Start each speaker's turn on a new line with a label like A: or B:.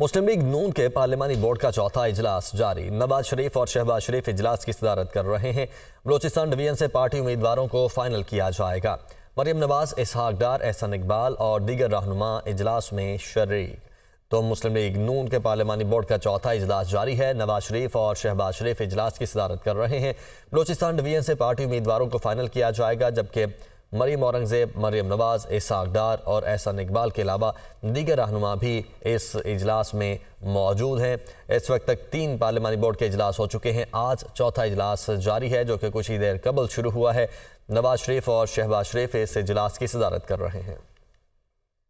A: मुस्लिम league नून के parliamentary board का चौथा इजलास जारी नवाज शरीफ और शहबाज शरीफ इजलास की सदारत कर रहे हैं बलोचिस्तान डिवीजन से पार्टी उम्मीदवारों को फाइनल किया जाएगा मरियम नवाज इसहाक डार एहसन इकबाल और दीगर रहनुमा इजलास में शरीक तो मुस्लिम लीग नून के पार्लियामानी बोर्ड का चौथा इजलास जारी है नवाज शरीफ और शहबाज शरीफ इजलास की सदारत कर रहे हैं बलोचिस्तान डिवीजन से पार्टी उम्मीदवारों को फाइनल किया जाएगा जबकि मरीम औरंगज़ेब मरीम नवाज़ इसाक डार और एहसान इकबाल के अलावा दीगर रहनुमा भी इस इजलास में मौजूद हैं इस वक्त तक तीन पार्लिमानी बोर्ड के अजलास हो चुके हैं आज चौथा इजलास जारी है जो कि कुछ ही देर कबल शुरू हुआ है नवाज शरीफ और शहबाज शरीफ इस इजलास की सदारत कर रहे हैं